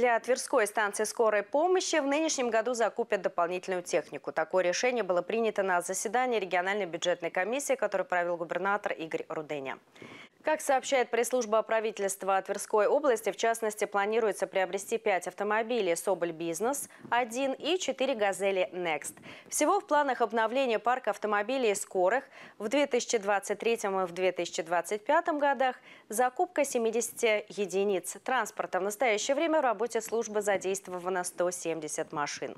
Для Тверской станции скорой помощи в нынешнем году закупят дополнительную технику. Такое решение было принято на заседании региональной бюджетной комиссии, которую провел губернатор Игорь Руденя. Как сообщает пресс-служба правительства Тверской области, в частности, планируется приобрести 5 автомобилей «Соболь Бизнес», 1 и 4 «Газели Next. Всего в планах обновления парка автомобилей «Скорых» в 2023 и в 2025 годах закупка 70 единиц транспорта. В настоящее время в работе службы задействовано 170 машин.